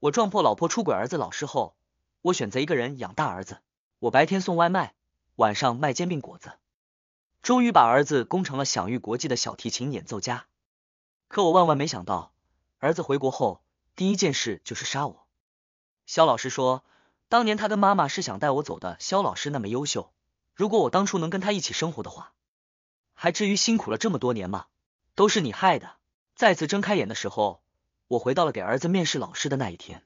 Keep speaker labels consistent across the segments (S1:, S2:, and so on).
S1: 我撞破老婆出轨，儿子老师后，我选择一个人养大儿子。我白天送外卖，晚上卖煎饼果子，终于把儿子供成了享誉国际的小提琴演奏家。可我万万没想到，儿子回国后第一件事就是杀我。肖老师说，当年他跟妈妈是想带我走的。肖老师那么优秀，如果我当初能跟他一起生活的话，还至于辛苦了这么多年吗？都是你害的！再次睁开眼的时候。我回到了给儿子面试老师的那一天，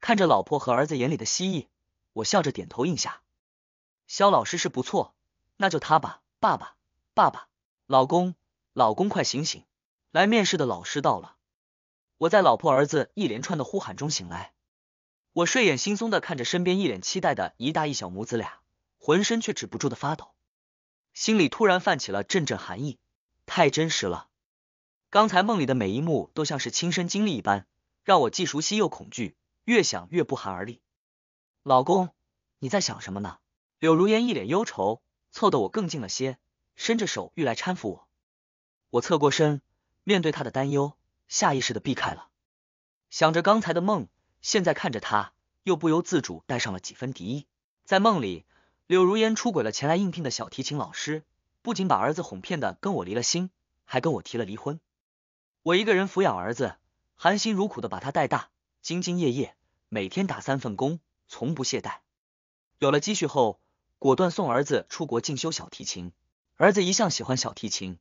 S1: 看着老婆和儿子眼里的蜥蜴，我笑着点头应下。肖老师是不错，那就他吧。爸爸，爸爸，老公，老公，快醒醒！来面试的老师到了，我在老婆儿子一连串的呼喊中醒来，我睡眼惺忪的看着身边一脸期待的一大一小母子俩，浑身却止不住的发抖，心里突然泛起了阵阵寒意，太真实了。刚才梦里的每一幕都像是亲身经历一般，让我既熟悉又恐惧，越想越不寒而栗。老公，你在想什么呢？柳如烟一脸忧愁，凑得我更近了些，伸着手欲来搀扶我。我侧过身，面对他的担忧，下意识的避开了。想着刚才的梦，现在看着他，又不由自主带上了几分敌意。在梦里，柳如烟出轨了前来应聘的小提琴老师，不仅把儿子哄骗的跟我离了心，还跟我提了离婚。我一个人抚养儿子，含辛茹苦的把他带大，兢兢业业，每天打三份工，从不懈怠。有了积蓄后，果断送儿子出国进修小提琴。儿子一向喜欢小提琴，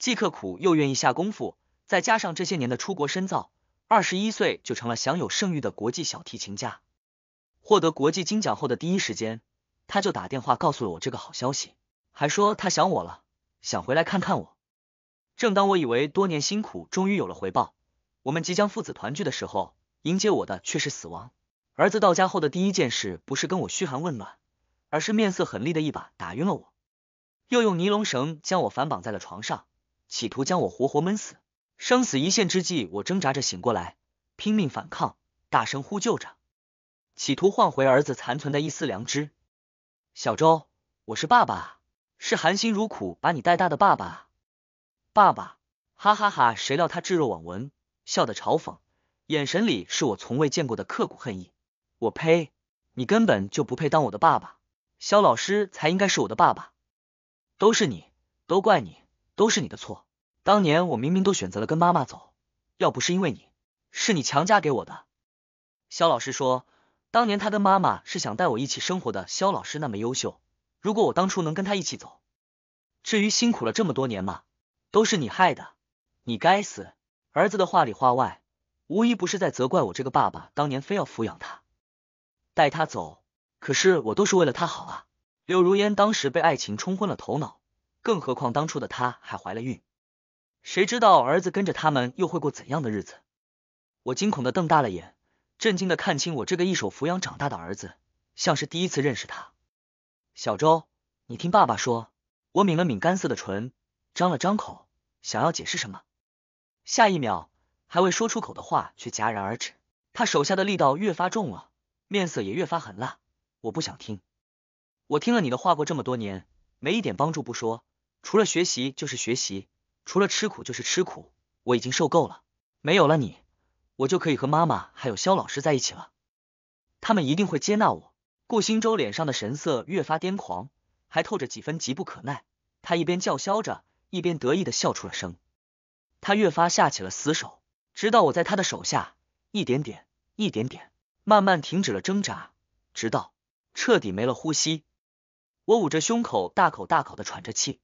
S1: 既刻苦又愿意下功夫，再加上这些年的出国深造，二十一岁就成了享有盛誉的国际小提琴家。获得国际金奖后的第一时间，他就打电话告诉了我这个好消息，还说他想我了，想回来看看我。正当我以为多年辛苦终于有了回报，我们即将父子团聚的时候，迎接我的却是死亡。儿子到家后的第一件事不是跟我嘘寒问暖，而是面色狠厉的一把打晕了我，又用尼龙绳将我反绑在了床上，企图将我活活闷死。生死一线之际，我挣扎着醒过来，拼命反抗，大声呼救着，企图换回儿子残存的一丝良知。小周，我是爸爸，是含辛茹苦把你带大的爸爸。爸爸，哈哈哈！谁料他置若罔闻，笑得嘲讽，眼神里是我从未见过的刻骨恨意。我呸！你根本就不配当我的爸爸，肖老师才应该是我的爸爸。都是你，都怪你，都是你的错。当年我明明都选择了跟妈妈走，要不是因为你，是你强加给我的。肖老师说，当年他跟妈妈是想带我一起生活的。肖老师那么优秀，如果我当初能跟他一起走，至于辛苦了这么多年吗？都是你害的，你该死！儿子的话里话外，无一不是在责怪我这个爸爸当年非要抚养他，带他走。可是我都是为了他好啊！柳如烟当时被爱情冲昏了头脑，更何况当初的她还怀了孕，谁知道儿子跟着他们又会过怎样的日子？我惊恐的瞪大了眼，震惊的看清我这个一手抚养长大的儿子，像是第一次认识他。小周，你听爸爸说。我抿了抿干涩的唇。张了张口，想要解释什么，下一秒还未说出口的话却戛然而止。他手下的力道越发重了，面色也越发狠辣。我不想听，我听了你的话过这么多年，没一点帮助不说，除了学习就是学习，除了吃苦就是吃苦。我已经受够了，没有了你，我就可以和妈妈还有肖老师在一起了，他们一定会接纳我。顾星洲脸上的神色越发癫狂，还透着几分急不可耐。他一边叫嚣着。一边得意的笑出了声，他越发下起了死手，直到我在他的手下一点点、一点点慢慢停止了挣扎，直到彻底没了呼吸。我捂着胸口，大口大口的喘着气。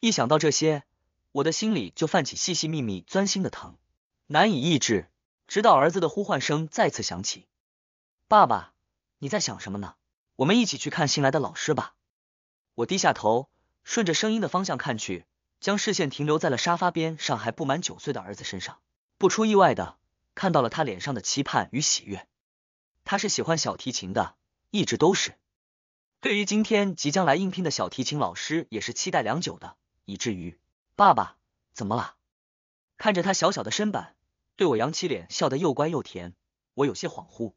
S1: 一想到这些，我的心里就泛起细细密密钻心的疼，难以抑制。直到儿子的呼唤声再次响起：“爸爸，你在想什么呢？我们一起去看新来的老师吧。”我低下头，顺着声音的方向看去。将视线停留在了沙发边上还不满九岁的儿子身上，不出意外的看到了他脸上的期盼与喜悦。他是喜欢小提琴的，一直都是。对于今天即将来应聘的小提琴老师，也是期待良久的，以至于爸爸怎么了？看着他小小的身板，对我扬起脸笑得又乖又甜，我有些恍惚。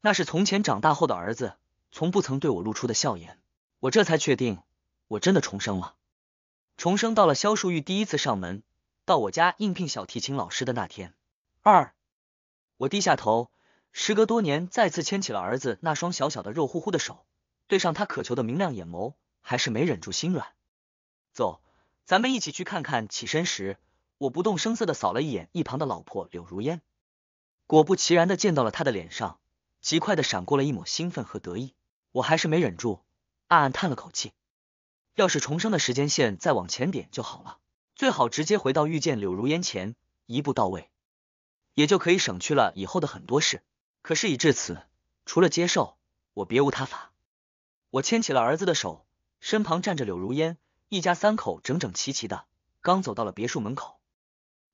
S1: 那是从前长大后的儿子，从不曾对我露出的笑颜。我这才确定，我真的重生了。重生到了萧树玉第一次上门到我家应聘小提琴老师的那天。二，我低下头，时隔多年再次牵起了儿子那双小小的肉乎乎的手，对上他渴求的明亮眼眸，还是没忍住心软。走，咱们一起去看看。起身时，我不动声色的扫了一眼一旁的老婆柳如烟，果不其然的见到了她的脸上极快的闪过了一抹兴奋和得意，我还是没忍住，暗暗叹了口气。要是重生的时间线再往前点就好了，最好直接回到遇见柳如烟前，一步到位，也就可以省去了以后的很多事。可事已至此，除了接受，我别无他法。我牵起了儿子的手，身旁站着柳如烟，一家三口整整齐齐的，刚走到了别墅门口。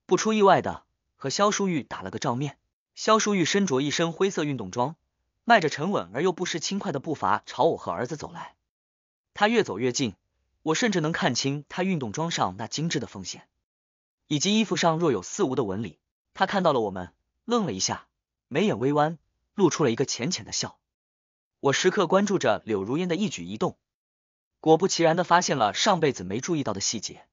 S1: 不出意外的，和肖淑玉打了个照面。肖淑玉身着一身灰色运动装，迈着沉稳而又不失轻快的步伐朝我和儿子走来。他越走越近。我甚至能看清他运动装上那精致的缝线，以及衣服上若有似无的纹理。他看到了我们，愣了一下，眉眼微弯，露出了一个浅浅的笑。我时刻关注着柳如烟的一举一动，果不其然的发现了上辈子没注意到的细节。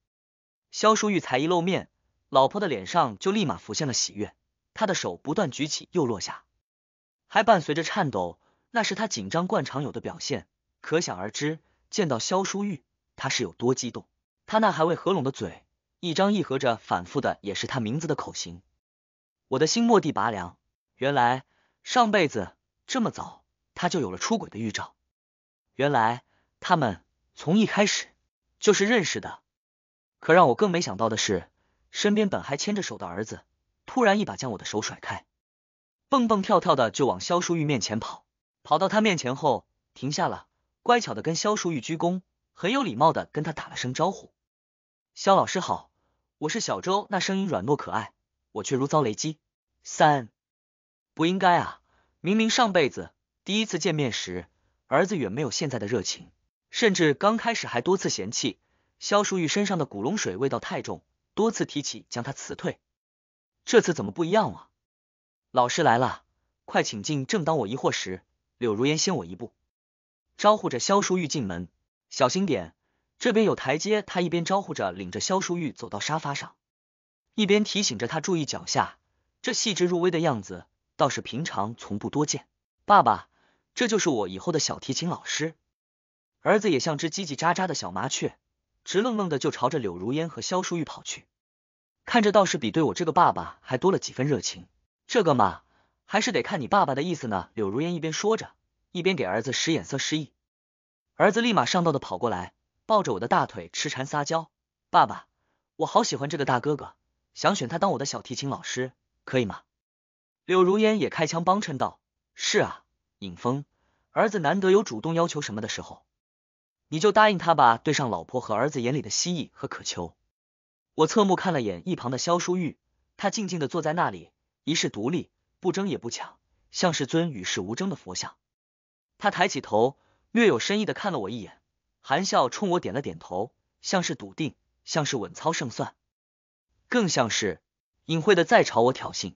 S1: 萧淑玉才一露面，老婆的脸上就立马浮现了喜悦，她的手不断举起又落下，还伴随着颤抖，那是他紧张惯常有的表现，可想而知，见到萧淑玉。他是有多激动？他那还未合拢的嘴，一张一合着，反复的也是他名字的口型。我的心蓦地拔凉。原来上辈子这么早他就有了出轨的预兆。原来他们从一开始就是认识的。可让我更没想到的是，身边本还牵着手的儿子，突然一把将我的手甩开，蹦蹦跳跳的就往萧淑玉面前跑。跑到他面前后，停下了，乖巧的跟萧淑玉鞠躬。很有礼貌的跟他打了声招呼，肖老师好，我是小周。那声音软糯可爱，我却如遭雷击。三不应该啊，明明上辈子第一次见面时，儿子远没有现在的热情，甚至刚开始还多次嫌弃肖淑玉身上的古龙水味道太重，多次提起将他辞退。这次怎么不一样啊？老师来了，快请进。正当我疑惑时，柳如烟先我一步，招呼着肖淑玉进门。小心点，这边有台阶。他一边招呼着，领着萧淑玉走到沙发上，一边提醒着他注意脚下。这细致入微的样子，倒是平常从不多见。爸爸，这就是我以后的小提琴老师。儿子也像只叽叽喳喳的小麻雀，直愣愣的就朝着柳如烟和萧淑玉跑去，看着倒是比对我这个爸爸还多了几分热情。这个嘛，还是得看你爸爸的意思呢。柳如烟一边说着，一边给儿子使眼色示意。儿子立马上道的跑过来，抱着我的大腿痴缠撒娇，爸爸，我好喜欢这个大哥哥，想选他当我的小提琴老师，可以吗？柳如烟也开腔帮衬道：“是啊，尹峰，儿子难得有主动要求什么的时候，你就答应他吧。”对上老婆和儿子眼里的希翼和渴求，我侧目看了眼一旁的萧淑玉，他静静的坐在那里，一世独立，不争也不抢，像是尊与世无争的佛像。他抬起头。略有深意的看了我一眼，含笑冲我点了点头，像是笃定，像是稳操胜算，更像是隐晦的在朝我挑衅，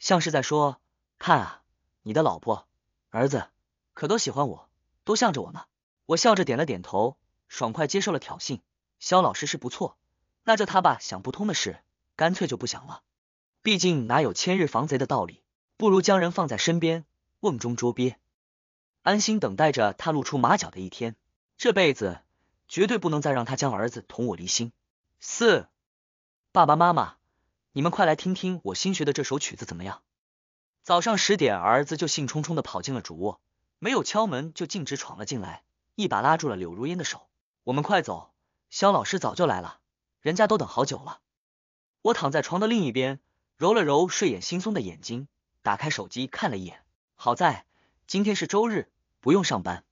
S1: 像是在说：“看啊，你的老婆、儿子可都喜欢我，都向着我呢。”我笑着点了点头，爽快接受了挑衅。肖老师是不错，那就他吧。想不通的事，干脆就不想了。毕竟哪有千日防贼的道理，不如将人放在身边，瓮中捉鳖。安心等待着他露出马脚的一天，这辈子绝对不能再让他将儿子同我离心。四，爸爸妈妈，你们快来听听我新学的这首曲子怎么样？早上十点，儿子就兴冲冲的跑进了主卧，没有敲门就径直闯了进来，一把拉住了柳如烟的手。我们快走，肖老师早就来了，人家都等好久了。我躺在床的另一边，揉了揉睡眼惺忪的眼睛，打开手机看了一眼，好在今天是周日。不用上班，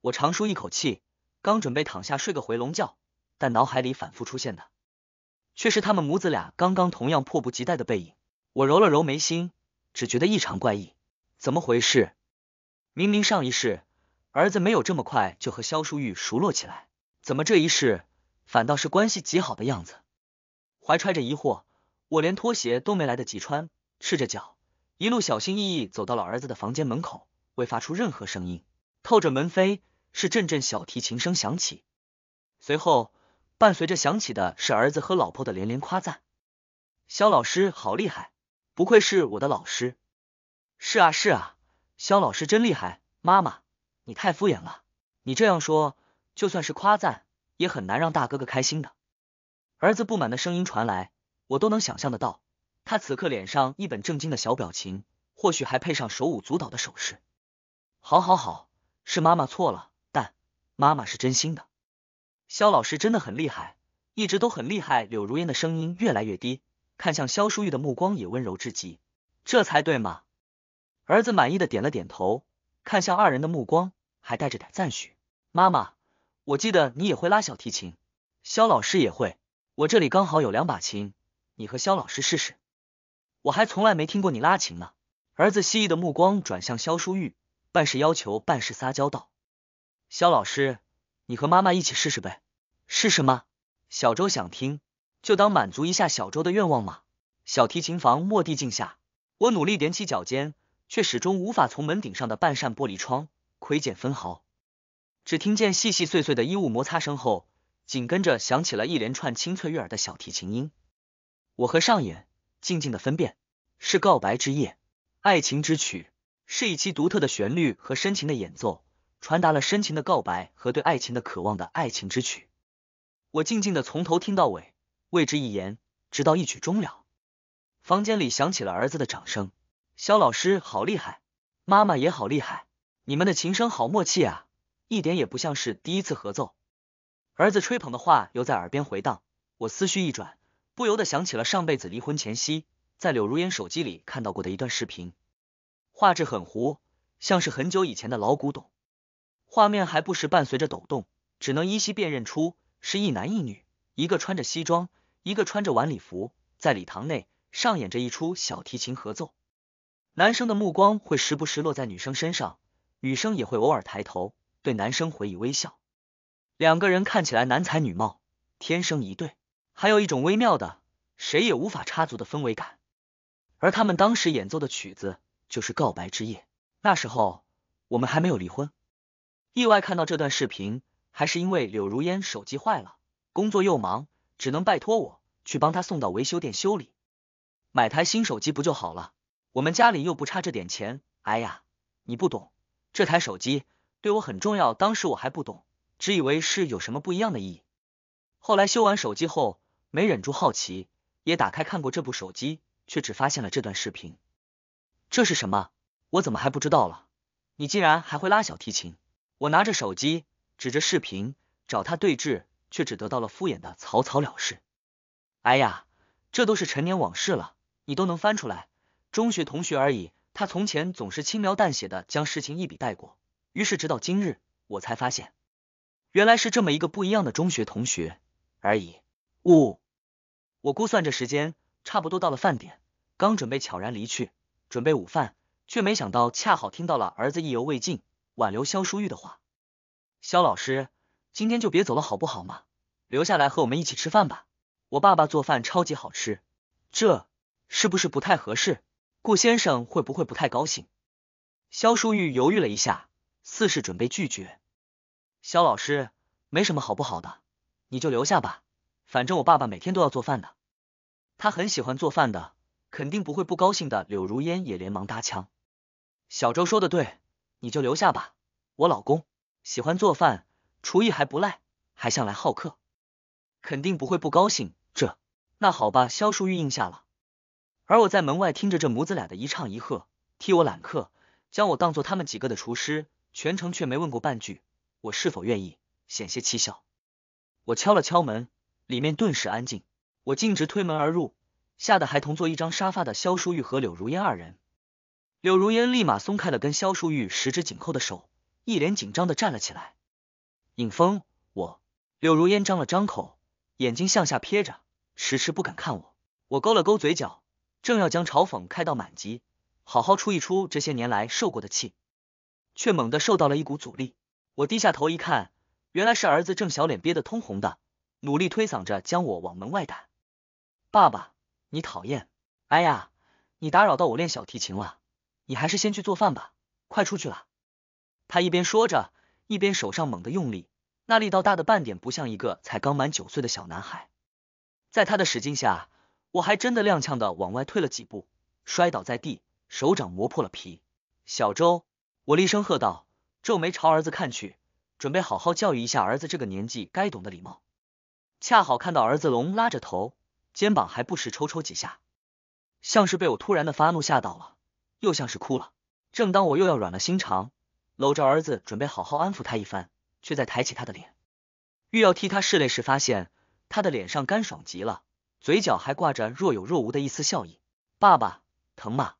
S1: 我长舒一口气，刚准备躺下睡个回笼觉，但脑海里反复出现的却是他们母子俩刚刚同样迫不及待的背影。我揉了揉眉心，只觉得异常怪异，怎么回事？明明上一世儿子没有这么快就和萧淑玉熟络起来，怎么这一世反倒是关系极好的样子？怀揣着疑惑，我连拖鞋都没来得及穿，赤着脚一路小心翼翼走到了儿子的房间门口。会发出任何声音，透着门扉是阵阵小提琴声响起，随后伴随着响起的是儿子和老婆的连连夸赞：“肖老师好厉害，不愧是我的老师。”“是啊，是啊，肖老师真厉害。”“妈妈，你太敷衍了，你这样说就算是夸赞，也很难让大哥哥开心的。”儿子不满的声音传来，我都能想象得到，他此刻脸上一本正经的小表情，或许还配上手舞足蹈的手势。好，好，好，是妈妈错了，但妈妈是真心的。肖老师真的很厉害，一直都很厉害。柳如烟的声音越来越低，看向肖淑玉的目光也温柔至极。这才对嘛！儿子满意的点了点头，看向二人的目光还带着点赞许。妈妈，我记得你也会拉小提琴，肖老师也会，我这里刚好有两把琴，你和肖老师试试。我还从来没听过你拉琴呢。儿子蜥蜴的目光转向肖淑玉。办事要求，办事撒娇道：“肖老师，你和妈妈一起试试呗，试试吗？”小周想听，就当满足一下小周的愿望嘛。小提琴房蓦地静下，我努力踮起脚尖，却始终无法从门顶上的半扇玻璃窗窥见分毫。只听见细细碎碎的衣物摩擦声后，紧跟着响起了一连串清脆悦耳的小提琴音。我和上眼静静的分辨，是告白之夜，爱情之曲。是一期独特的旋律和深情的演奏，传达了深情的告白和对爱情的渴望的爱情之曲。我静静的从头听到尾，未之一言，直到一曲终了。房间里响起了儿子的掌声：“肖老师好厉害，妈妈也好厉害，你们的琴声好默契啊，一点也不像是第一次合奏。”儿子吹捧的话又在耳边回荡，我思绪一转，不由得想起了上辈子离婚前夕，在柳如烟手机里看到过的一段视频。画质很糊，像是很久以前的老古董。画面还不时伴随着抖动，只能依稀辨认出是一男一女，一个穿着西装，一个穿着晚礼服，在礼堂内上演着一出小提琴合奏。男生的目光会时不时落在女生身上，女生也会偶尔抬头对男生回以微笑。两个人看起来男才女貌，天生一对，还有一种微妙的谁也无法插足的氛围感。而他们当时演奏的曲子。就是告白之夜，那时候我们还没有离婚。意外看到这段视频，还是因为柳如烟手机坏了，工作又忙，只能拜托我去帮她送到维修店修理。买台新手机不就好了？我们家里又不差这点钱。哎呀，你不懂，这台手机对我很重要。当时我还不懂，只以为是有什么不一样的意义。后来修完手机后，没忍住好奇，也打开看过这部手机，却只发现了这段视频。这是什么？我怎么还不知道了？你竟然还会拉小提琴！我拿着手机指着视频找他对峙，却只得到了敷衍的草草了事。哎呀，这都是陈年往事了，你都能翻出来，中学同学而已。他从前总是轻描淡写的将事情一笔带过，于是直到今日我才发现，原来是这么一个不一样的中学同学而已。呜，我估算着时间，差不多到了饭点，刚准备悄然离去。准备午饭，却没想到恰好听到了儿子意犹未尽、挽留肖淑玉的话。肖老师，今天就别走了好不好嘛？留下来和我们一起吃饭吧。我爸爸做饭超级好吃，这是不是不太合适？顾先生会不会不太高兴？肖淑玉犹豫了一下，似是准备拒绝。肖老师，没什么好不好，的你就留下吧。反正我爸爸每天都要做饭的，他很喜欢做饭的。肯定不会不高兴的，柳如烟也连忙搭腔。小周说的对，你就留下吧。我老公喜欢做饭，厨艺还不赖，还向来好客，肯定不会不高兴。这那好吧，萧淑玉应下了。而我在门外听着这母子俩的一唱一和，替我揽客，将我当做他们几个的厨师，全程却没问过半句我是否愿意，险些气笑。我敲了敲门，里面顿时安静，我径直推门而入。吓得还同坐一张沙发的萧淑玉和柳如烟二人，柳如烟立马松开了跟萧淑玉十指紧扣的手，一脸紧张的站了起来。尹峰，我柳如烟张了张口，眼睛向下瞥着，迟迟不敢看我。我勾了勾嘴角，正要将嘲讽开到满级，好好出一出这些年来受过的气，却猛地受到了一股阻力。我低下头一看，原来是儿子正小脸憋得通红的，努力推搡着将我往门外赶。爸爸。你讨厌，哎呀，你打扰到我练小提琴了，你还是先去做饭吧，快出去了。他一边说着，一边手上猛地用力，那力道大的半点不像一个才刚满九岁的小男孩。在他的使劲下，我还真的踉跄的往外退了几步，摔倒在地，手掌磨破了皮。小周，我厉声喝道，皱眉朝儿子看去，准备好好教育一下儿子这个年纪该懂的礼貌。恰好看到儿子龙拉着头。肩膀还不时抽抽几下，像是被我突然的发怒吓到了，又像是哭了。正当我又要软了心肠，搂着儿子准备好好安抚他一番，却在抬起他的脸，欲要替他拭泪时，发现他的脸上干爽极了，嘴角还挂着若有若无的一丝笑意。爸爸，疼吗？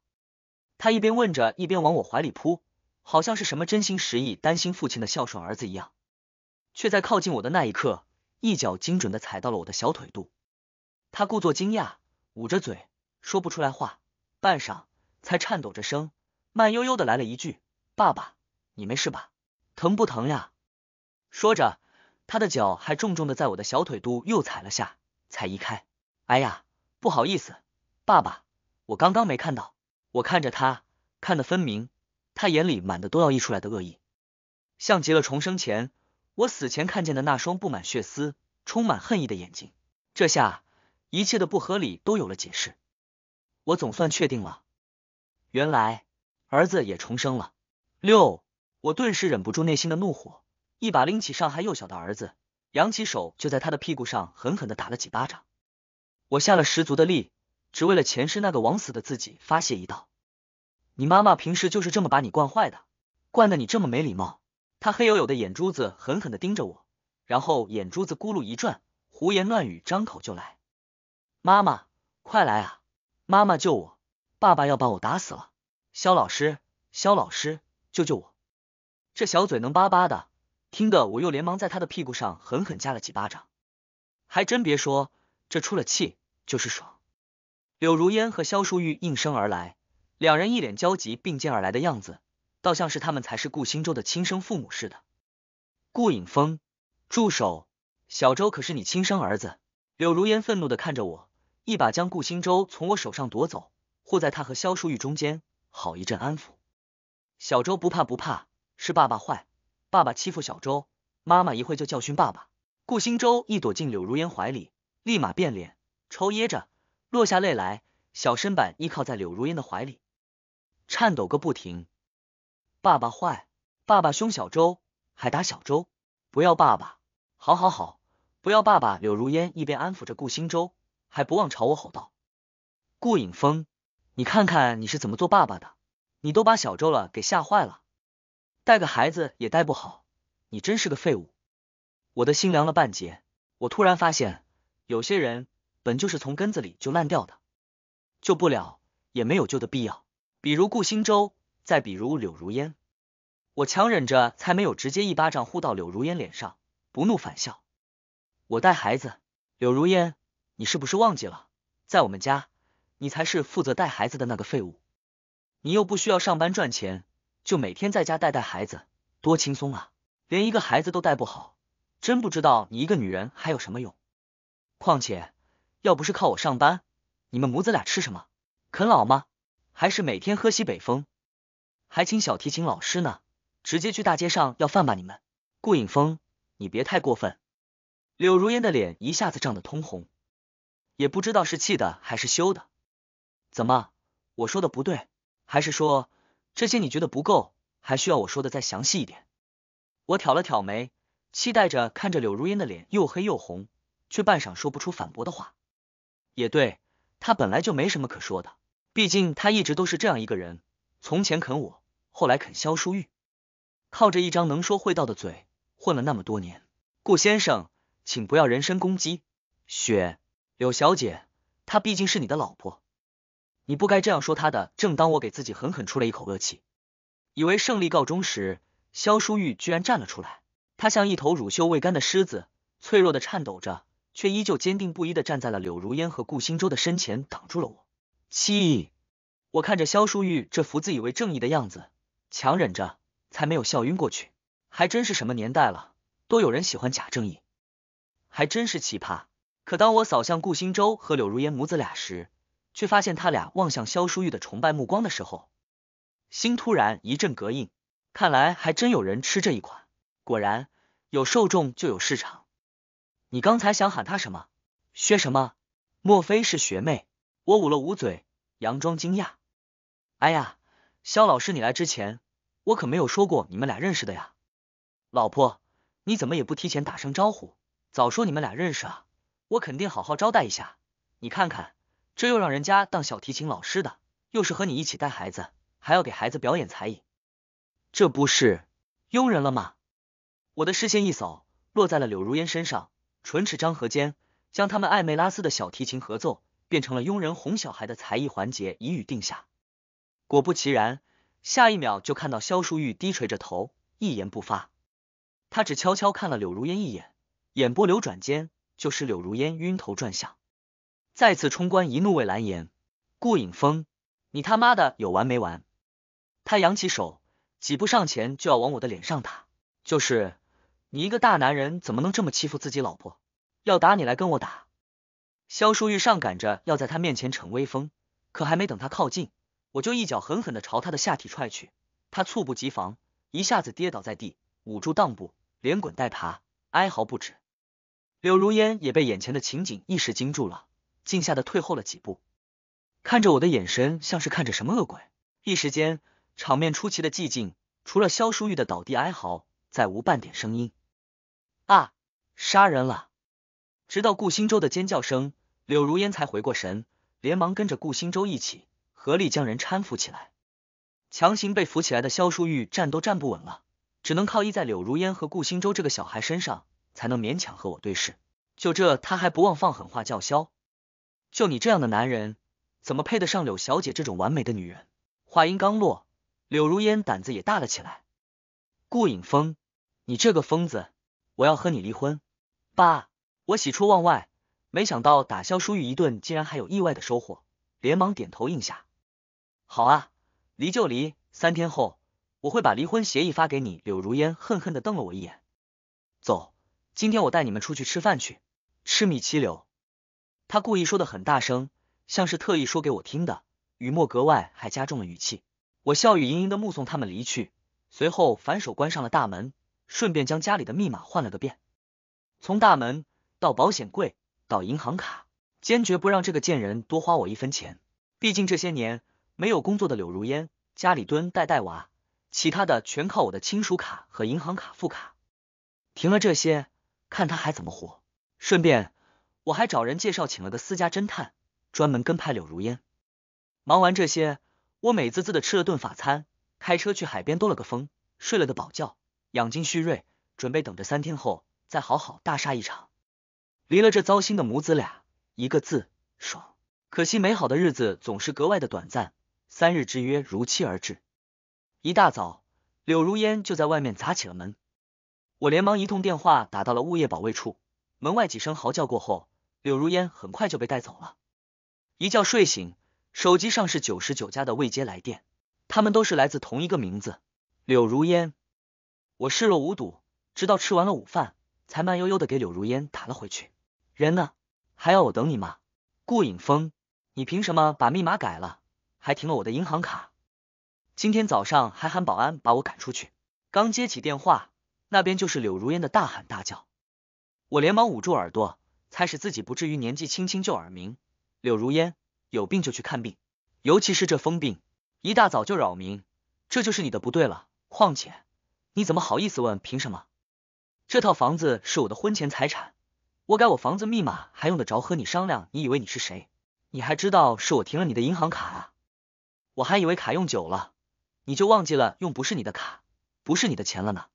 S1: 他一边问着，一边往我怀里扑，好像是什么真心实意担心父亲的孝顺儿子一样，却在靠近我的那一刻，一脚精准的踩到了我的小腿肚。他故作惊讶，捂着嘴说不出来话，半晌才颤抖着声，慢悠悠的来了一句：“爸爸，你没事吧？疼不疼呀？”说着，他的脚还重重的在我的小腿肚又踩了下，才移开。“哎呀，不好意思，爸爸，我刚刚没看到。”我看着他，看得分明，他眼里满的都要溢出来的恶意，像极了重生前我死前看见的那双布满血丝、充满恨意的眼睛。这下。一切的不合理都有了解释，我总算确定了，原来儿子也重生了。六，我顿时忍不住内心的怒火，一把拎起尚还幼小的儿子，扬起手就在他的屁股上狠狠的打了几巴掌。我下了十足的力，只为了前世那个枉死的自己发泄一道。你妈妈平时就是这么把你惯坏的，惯得你这么没礼貌。他黑黝黝的眼珠子狠狠的盯着我，然后眼珠子咕噜一转，胡言乱语，张口就来。妈妈，快来啊！妈妈救我！爸爸要把我打死了！肖老师，肖老师，救救我！这小嘴能叭叭的，听得我又连忙在他的屁股上狠狠加了几巴掌。还真别说，这出了气就是爽。柳如烟和肖淑玉应声而来，两人一脸焦急并肩而来的样子，倒像是他们才是顾星洲的亲生父母似的。顾影峰，住手！小周可是你亲生儿子！柳如烟愤怒的看着我。一把将顾星舟从我手上夺走，护在他和萧淑玉中间，好一阵安抚。小周不怕不怕，是爸爸坏，爸爸欺负小周，妈妈一会就教训爸爸。顾星舟一躲进柳如烟怀里，立马变脸，抽噎着落下泪来，小身板依靠在柳如烟的怀里，颤抖个不停。爸爸坏，爸爸凶小周，还打小周，不要爸爸。好好好，不要爸爸。柳如烟一边安抚着顾星舟，还不忘朝我吼道：“顾影峰，你看看你是怎么做爸爸的？你都把小周了给吓坏了，带个孩子也带不好，你真是个废物！”我的心凉了半截。我突然发现，有些人本就是从根子里就烂掉的，救不了，也没有救的必要。比如顾星洲，再比如柳如烟。我强忍着，才没有直接一巴掌呼到柳如烟脸上，不怒反笑。我带孩子，柳如烟。你是不是忘记了，在我们家，你才是负责带孩子的那个废物。你又不需要上班赚钱，就每天在家带带孩子，多轻松啊！连一个孩子都带不好，真不知道你一个女人还有什么用。况且，要不是靠我上班，你们母子俩吃什么？啃老吗？还是每天喝西北风？还请小提琴老师呢？直接去大街上要饭吧！你们，顾影峰，你别太过分。柳如烟的脸一下子涨得通红。也不知道是气的还是羞的，怎么我说的不对？还是说这些你觉得不够，还需要我说的再详细一点？我挑了挑眉，期待着看着柳如烟的脸又黑又红，却半晌说不出反驳的话。也对，他本来就没什么可说的，毕竟他一直都是这样一个人。从前啃我，后来啃萧淑玉，靠着一张能说会道的嘴混了那么多年。顾先生，请不要人身攻击，雪。柳小姐，她毕竟是你的老婆，你不该这样说她的。正当我给自己狠狠出了一口恶气，以为胜利告终时，萧淑玉居然站了出来。她像一头乳臭未干的狮子，脆弱的颤抖着，却依旧坚定不移的站在了柳如烟和顾星洲的身前，挡住了我。气！我看着萧淑玉这副自以为正义的样子，强忍着才没有笑晕过去。还真是什么年代了，都有人喜欢假正义，还真是奇葩。可当我扫向顾星洲和柳如烟母子俩时，却发现他俩望向萧淑玉的崇拜目光的时候，心突然一阵膈应。看来还真有人吃这一款，果然有受众就有市场。你刚才想喊他什么？薛什么？莫非是学妹？我捂了捂嘴，佯装惊讶。哎呀，肖老师，你来之前我可没有说过你们俩认识的呀。老婆，你怎么也不提前打声招呼，早说你们俩认识啊！我肯定好好招待一下，你看看，这又让人家当小提琴老师的，又是和你一起带孩子，还要给孩子表演才艺，这不是佣人了吗？我的视线一扫，落在了柳如烟身上，唇齿张合间，将他们暧昧拉丝的小提琴合奏变成了佣人哄小孩的才艺环节，一语定下。果不其然，下一秒就看到萧淑玉低垂着头，一言不发。他只悄悄看了柳如烟一眼，眼波流转间。就是柳如烟晕头转向，再次冲冠一怒为蓝颜。顾影峰，你他妈的有完没完？他扬起手，几步上前就要往我的脸上打。就是你一个大男人，怎么能这么欺负自己老婆？要打你来跟我打。萧淑玉上赶着要在他面前逞威风，可还没等他靠近，我就一脚狠狠的朝他的下体踹去。他猝不及防，一下子跌倒在地，捂住裆部，连滚带爬，哀嚎不止。柳如烟也被眼前的情景一时惊住了，竟吓得退后了几步，看着我的眼神像是看着什么恶鬼。一时间，场面出奇的寂静，除了萧淑玉的倒地哀嚎，再无半点声音。啊！杀人了！直到顾星洲的尖叫声，柳如烟才回过神，连忙跟着顾星洲一起合力将人搀扶起来。强行被扶起来的萧淑玉站都站不稳了，只能靠依在柳如烟和顾星洲这个小孩身上。才能勉强和我对视，就这，他还不忘放狠话叫嚣。就你这样的男人，怎么配得上柳小姐这种完美的女人？话音刚落，柳如烟胆子也大了起来。顾影峰，你这个疯子，我要和你离婚！爸，我喜出望外，没想到打消舒玉一顿，竟然还有意外的收获，连忙点头应下。好啊，离就离，三天后我会把离婚协议发给你。柳如烟恨恨的瞪了我一眼，走。今天我带你们出去吃饭去，吃米其柳。他故意说的很大声，像是特意说给我听的。雨墨格外还加重了语气。我笑语盈盈的目送他们离去，随后反手关上了大门，顺便将家里的密码换了个遍，从大门到保险柜到银行卡，坚决不让这个贱人多花我一分钱。毕竟这些年没有工作的柳如烟，家里蹲带带娃，其他的全靠我的亲属卡和银行卡副卡。停了这些。看他还怎么活！顺便，我还找人介绍，请了个私家侦探，专门跟拍柳如烟。忙完这些，我美滋滋的吃了顿法餐，开车去海边兜了个风，睡了个饱觉，养精蓄锐，准备等着三天后再好好大杀一场。离了这糟心的母子俩，一个字爽！可惜美好的日子总是格外的短暂，三日之约如期而至。一大早，柳如烟就在外面砸起了门。我连忙一通电话打到了物业保卫处，门外几声嚎叫过后，柳如烟很快就被带走了。一觉睡醒，手机上是九十九家的未接来电，他们都是来自同一个名字——柳如烟。我视若无睹，直到吃完了午饭，才慢悠悠的给柳如烟打了回去。人呢？还要我等你吗？顾影峰，你凭什么把密码改了，还停了我的银行卡？今天早上还喊保安把我赶出去。刚接起电话。那边就是柳如烟的大喊大叫，我连忙捂住耳朵，才使自己不至于年纪轻轻就耳鸣。柳如烟有病就去看病，尤其是这疯病，一大早就扰民，这就是你的不对了。况且，你怎么好意思问？凭什么？这套房子是我的婚前财产，我改我房子密码还用得着和你商量？你以为你是谁？你还知道是我停了你的银行卡啊？我还以为卡用久了，你就忘记了用不是你的卡，不是你的钱了呢。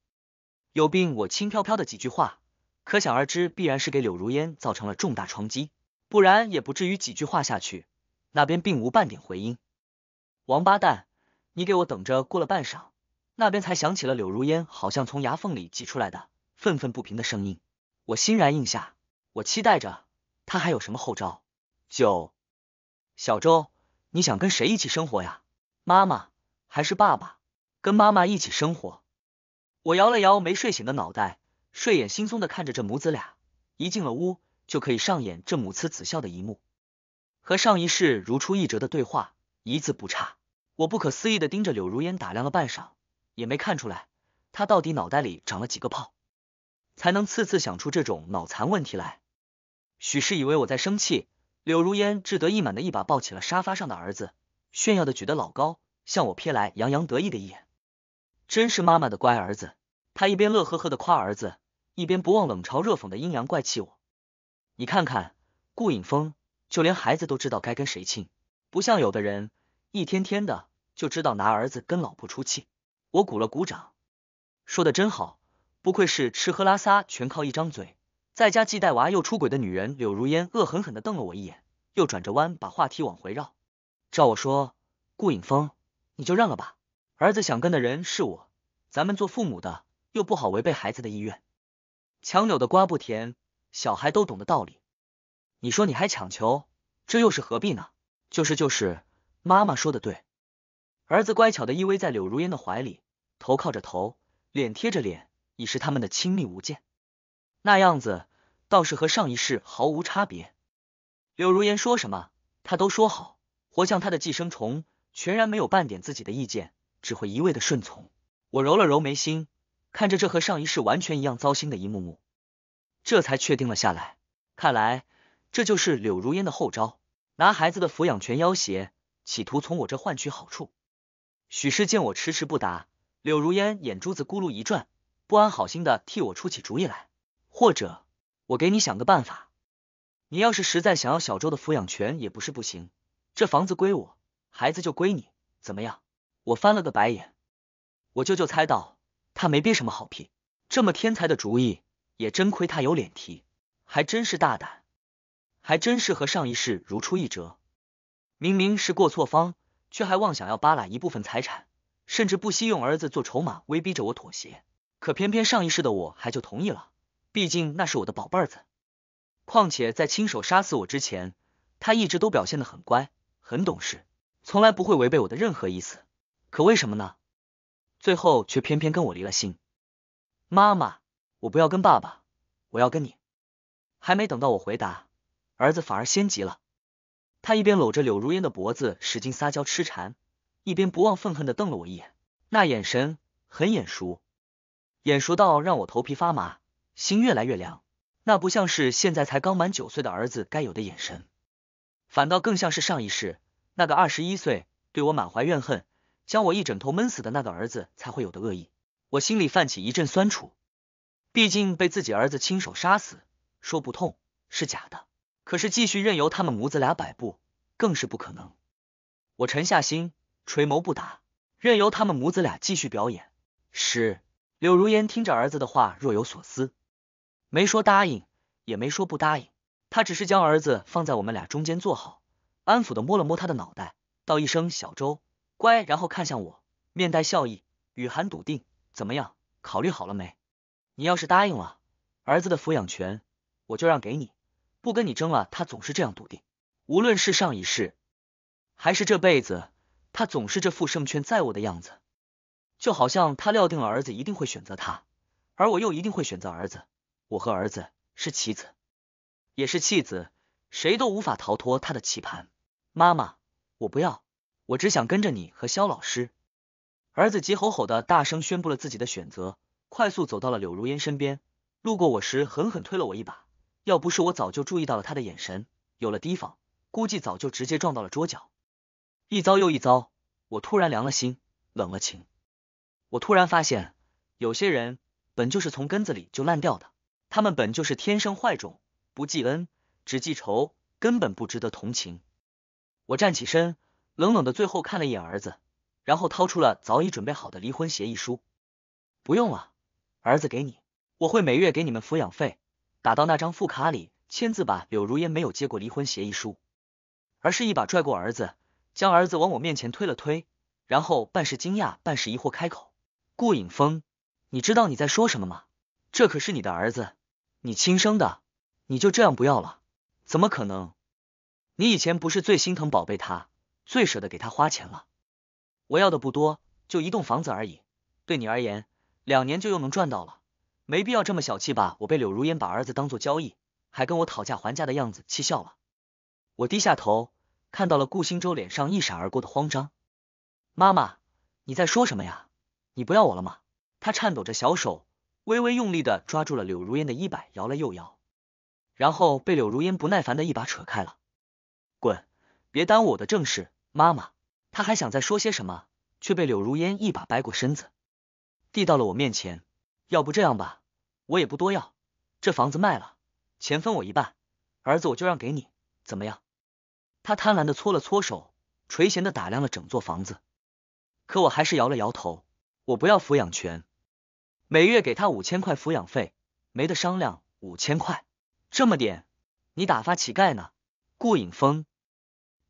S1: 有病，我轻飘飘的几句话，可想而知，必然是给柳如烟造成了重大冲击，不然也不至于几句话下去，那边并无半点回音。王八蛋，你给我等着！过了半晌，那边才响起了柳如烟好像从牙缝里挤出来的愤愤不平的声音。我欣然应下，我期待着他还有什么后招。九，小周，你想跟谁一起生活呀？妈妈还是爸爸？跟妈妈一起生活。我摇了摇没睡醒的脑袋，睡眼惺忪的看着这母子俩，一进了屋就可以上演这母慈子孝的一幕，和上一世如出一辙的对话，一字不差。我不可思议的盯着柳如烟打量了半晌，也没看出来她到底脑袋里长了几个泡，才能次次想出这种脑残问题来。许是以为我在生气，柳如烟志得意满的一把抱起了沙发上的儿子，炫耀的举得老高，向我瞥来洋洋得意的一眼。真是妈妈的乖儿子，他一边乐呵呵的夸儿子，一边不忘冷嘲热讽的阴阳怪气我。你看看，顾影峰，就连孩子都知道该跟谁亲，不像有的人，一天天的就知道拿儿子跟老婆出气。我鼓了鼓掌，说的真好，不愧是吃喝拉撒全靠一张嘴，在家既带娃又出轨的女人。柳如烟恶狠狠的瞪了我一眼，又转着弯把话题往回绕。照我说，顾影峰，你就认了吧，儿子想跟的人是我。咱们做父母的又不好违背孩子的意愿，强扭的瓜不甜，小孩都懂的道理。你说你还强求，这又是何必呢？就是就是，妈妈说的对。儿子乖巧的依偎在柳如烟的怀里，头靠着头，脸贴着脸，已是他们的亲密无间。那样子倒是和上一世毫无差别。柳如烟说什么，他都说好，活像他的寄生虫，全然没有半点自己的意见，只会一味的顺从。我揉了揉眉心，看着这和上一世完全一样糟心的一幕幕，这才确定了下来。看来这就是柳如烟的后招，拿孩子的抚养权要挟，企图从我这换取好处。许氏见我迟迟不答，柳如烟眼珠子咕噜一转，不安好心的替我出起主意来。或者我给你想个办法，你要是实在想要小周的抚养权，也不是不行。这房子归我，孩子就归你，怎么样？我翻了个白眼。我舅舅猜到他没憋什么好屁，这么天才的主意也真亏他有脸提，还真是大胆，还真是和上一世如出一辙。明明是过错方，却还妄想要扒拉一部分财产，甚至不惜用儿子做筹码威逼着我妥协。可偏偏上一世的我还就同意了，毕竟那是我的宝贝儿子。况且在亲手杀死我之前，他一直都表现的很乖很懂事，从来不会违背我的任何意思。可为什么呢？最后却偏偏跟我离了心，妈妈，我不要跟爸爸，我要跟你。还没等到我回答，儿子反而先急了。他一边搂着柳如烟的脖子使劲撒娇痴缠，一边不忘愤恨的瞪了我一眼，那眼神很眼熟，眼熟到让我头皮发麻，心越来越凉。那不像是现在才刚满九岁的儿子该有的眼神，反倒更像是上一世那个二十一岁对我满怀怨恨。将我一枕头闷死的那个儿子才会有的恶意，我心里泛起一阵酸楚。毕竟被自己儿子亲手杀死，说不痛是假的，可是继续任由他们母子俩摆布，更是不可能。我沉下心，垂眸不答，任由他们母子俩继续表演。是，柳如烟听着儿子的话，若有所思，没说答应，也没说不答应，她只是将儿子放在我们俩中间坐好，安抚的摸了摸他的脑袋，道一声小周。乖，然后看向我，面带笑意。雨涵笃定，怎么样，考虑好了没？你要是答应了，儿子的抚养权我就让给你，不跟你争了。他总是这样笃定，无论是上一世还是这辈子，他总是这副胜券在握的样子，就好像他料定了儿子一定会选择他，而我又一定会选择儿子。我和儿子是棋子，也是弃子，谁都无法逃脱他的棋盘。妈妈，我不要。我只想跟着你和肖老师。儿子急吼吼的大声宣布了自己的选择，快速走到了柳如烟身边，路过我时狠狠推了我一把。要不是我早就注意到了他的眼神，有了提防，估计早就直接撞到了桌角。一遭又一遭，我突然凉了心，冷了情。我突然发现，有些人本就是从根子里就烂掉的，他们本就是天生坏种，不记恩，只记仇，根本不值得同情。我站起身。冷冷的，最后看了一眼儿子，然后掏出了早已准备好的离婚协议书。不用了，儿子给你，我会每月给你们抚养费，打到那张副卡里。签字吧。柳如烟没有接过离婚协议书，而是一把拽过儿子，将儿子往我面前推了推，然后半是惊讶，半是疑惑开口：“顾影峰，你知道你在说什么吗？这可是你的儿子，你亲生的，你就这样不要了？怎么可能？你以前不是最心疼宝贝他？”最舍得给他花钱了，我要的不多，就一栋房子而已。对你而言，两年就又能赚到了，没必要这么小气吧？我被柳如烟把儿子当做交易，还跟我讨价还价的样子气笑了。我低下头，看到了顾星洲脸上一闪而过的慌张。妈妈，你在说什么呀？你不要我了吗？他颤抖着小手，微微用力的抓住了柳如烟的衣摆，摇了又摇，然后被柳如烟不耐烦的一把扯开了。滚，别耽误我的正事。妈妈，他还想再说些什么，却被柳如烟一把掰过身子，递到了我面前。要不这样吧，我也不多要，这房子卖了，钱分我一半，儿子我就让给你，怎么样？他贪婪的搓了搓手，垂涎的打量了整座房子，可我还是摇了摇头，我不要抚养权，每月给他五千块抚养费，没得商量，五千块，这么点，你打发乞丐呢？顾影峰。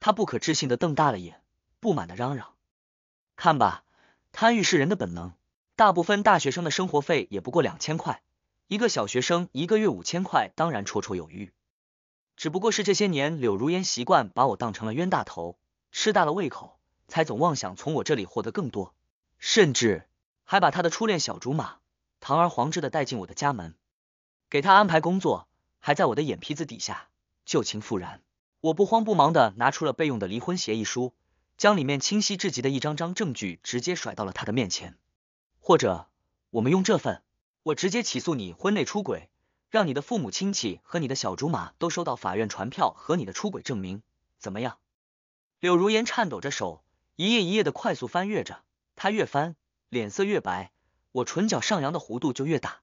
S1: 他不可置信的瞪大了眼，不满的嚷嚷：“看吧，贪欲是人的本能。大部分大学生的生活费也不过两千块，一个小学生一个月五千块当然绰绰有余。只不过是这些年柳如烟习惯把我当成了冤大头，吃大了胃口，才总妄想从我这里获得更多，甚至还把他的初恋小竹马堂而皇之的带进我的家门，给他安排工作，还在我的眼皮子底下旧情复燃。”我不慌不忙的拿出了备用的离婚协议书，将里面清晰至极的一张张证据直接甩到了他的面前。或者，我们用这份，我直接起诉你婚内出轨，让你的父母亲戚和你的小竹马都收到法院传票和你的出轨证明，怎么样？柳如烟颤抖着手，一页一页的快速翻阅着，她越翻脸色越白，我唇角上扬的弧度就越大。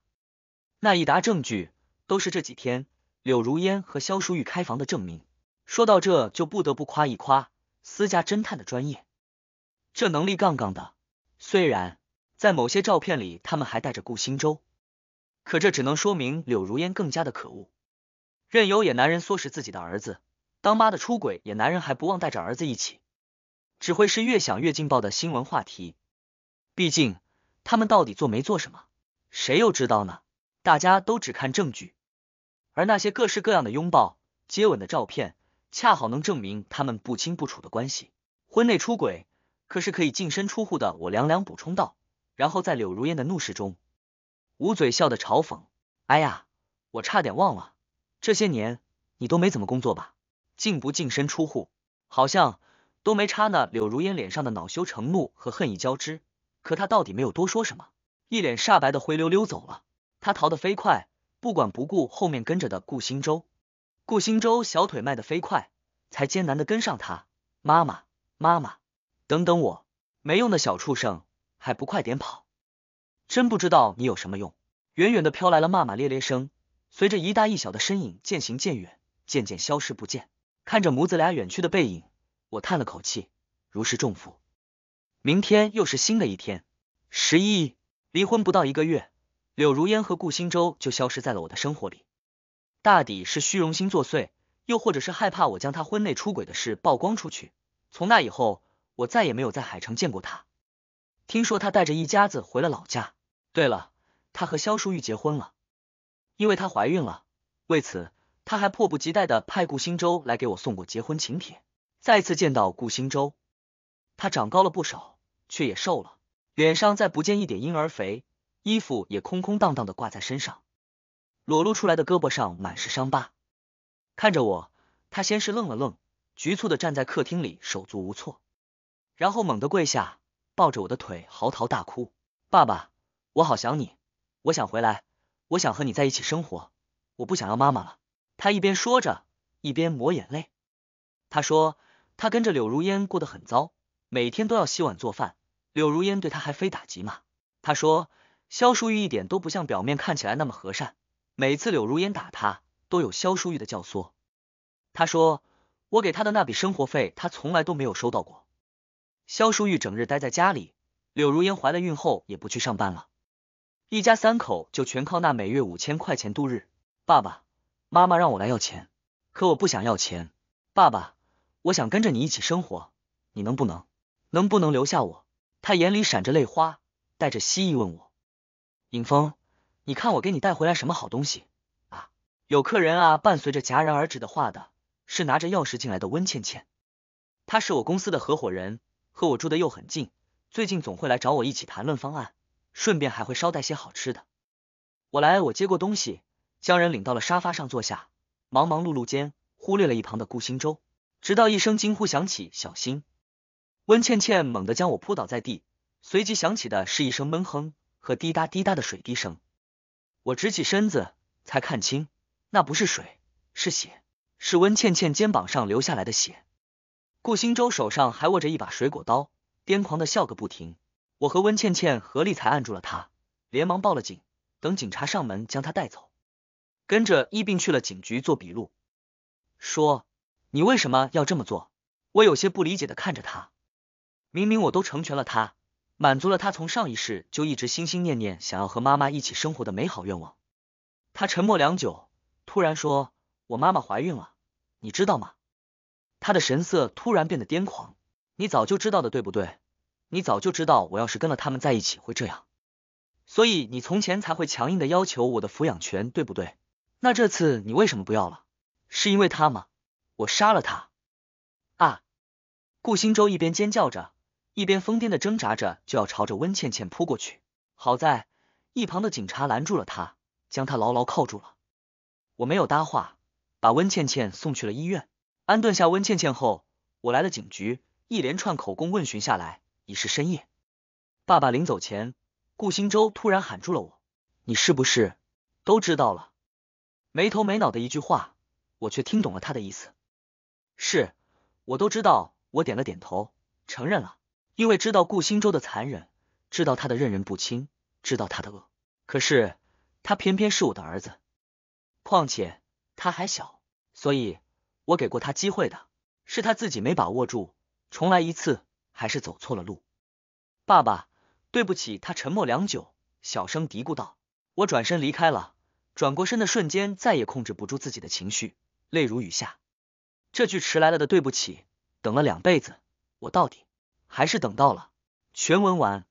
S1: 那一沓证据都是这几天柳如烟和肖淑玉开房的证明。说到这就不得不夸一夸私家侦探的专业，这能力杠杠的。虽然在某些照片里他们还带着顾星舟，可这只能说明柳如烟更加的可恶，任由野男人唆使自己的儿子，当妈的出轨野男人还不忘带着儿子一起，只会是越想越劲爆的新闻话题。毕竟他们到底做没做什么，谁又知道呢？大家都只看证据，而那些各式各样的拥抱、接吻的照片。恰好能证明他们不清不楚的关系，婚内出轨可是可以净身出户的。我凉凉补充道，然后在柳如烟的怒视中，捂嘴笑的嘲讽。哎呀，我差点忘了，这些年你都没怎么工作吧？净不净身出户，好像都没差呢。柳如烟脸上的恼羞成怒和恨意交织，可她到底没有多说什么，一脸煞白的灰溜溜走了。她逃得飞快，不管不顾后面跟着的顾星洲。顾星洲小腿迈得飞快，才艰难的跟上他。妈妈，妈妈，等等我！没用的小畜生，还不快点跑！真不知道你有什么用。远远的飘来了骂骂咧咧声，随着一大一小的身影渐行渐远，渐渐消失不见。看着母子俩远去的背影，我叹了口气，如释重负。明天又是新的一天。十一离婚不到一个月，柳如烟和顾星洲就消失在了我的生活里。大抵是虚荣心作祟，又或者是害怕我将他婚内出轨的事曝光出去。从那以后，我再也没有在海城见过他。听说他带着一家子回了老家。对了，他和萧淑玉结婚了，因为她怀孕了。为此，他还迫不及待的派顾星洲来给我送过结婚请帖。再次见到顾星洲，他长高了不少，却也瘦了，脸上再不见一点婴儿肥，衣服也空空荡荡的挂在身上。裸露出来的胳膊上满是伤疤，看着我，他先是愣了愣，局促的站在客厅里，手足无措，然后猛地跪下，抱着我的腿，嚎啕大哭：“爸爸，我好想你，我想回来，我想和你在一起生活，我不想要妈妈了。”他一边说着，一边抹眼泪。他说他跟着柳如烟过得很糟，每天都要洗碗做饭，柳如烟对他还非打即骂。他说肖淑玉一点都不像表面看起来那么和善。每次柳如烟打他，都有肖淑玉的教唆。他说：“我给他的那笔生活费，他从来都没有收到过。”肖淑玉整日待在家里，柳如烟怀了孕后也不去上班了，一家三口就全靠那每月五千块钱度日。爸爸妈妈让我来要钱，可我不想要钱。爸爸，我想跟着你一起生活，你能不能，能不能留下我？他眼里闪着泪花，带着希冀问我：“尹峰。”你看我给你带回来什么好东西啊？有客人啊！伴随着戛然而止的话的是拿着钥匙进来的温倩倩，她是我公司的合伙人，和我住的又很近，最近总会来找我一起谈论方案，顺便还会捎带些好吃的。我来，我接过东西，将人领到了沙发上坐下。忙忙碌碌间，忽略了一旁的顾星洲，直到一声惊呼响起，小心！温倩倩猛地将我扑倒在地，随即响起的是一声闷哼和滴答滴答的水滴声。我直起身子，才看清，那不是水，是血，是温倩倩肩膀上流下来的血。顾星洲手上还握着一把水果刀，癫狂的笑个不停。我和温倩倩合力才按住了他，连忙报了警，等警察上门将他带走，跟着一并去了警局做笔录。说你为什么要这么做？我有些不理解的看着他，明明我都成全了他。满足了他从上一世就一直心心念念想要和妈妈一起生活的美好愿望。他沉默良久，突然说：“我妈妈怀孕了，你知道吗？”他的神色突然变得癫狂。你早就知道的，对不对？你早就知道我要是跟了他们在一起会这样，所以你从前才会强硬的要求我的抚养权，对不对？那这次你为什么不要了？是因为他吗？我杀了他！啊！顾星舟一边尖叫着。一边疯癫的挣扎着，就要朝着温倩倩扑过去。好在一旁的警察拦住了他，将他牢牢铐住了。我没有搭话，把温倩倩送去了医院。安顿下温倩倩后，我来了警局，一连串口供问询下来，已是深夜。爸爸临走前，顾新洲突然喊住了我：“你是不是都知道了？”没头没脑的一句话，我却听懂了他的意思：“是，我都知道。”我点了点头，承认了。因为知道顾星洲的残忍，知道他的任人不亲，知道他的恶，可是他偏偏是我的儿子，况且他还小，所以我给过他机会的，是他自己没把握住，重来一次还是走错了路。爸爸，对不起。”他沉默良久，小声嘀咕道。我转身离开了，转过身的瞬间，再也控制不住自己的情绪，泪如雨下。这句迟来了的对不起，等了两辈子，我到底……还是等到了。全文完。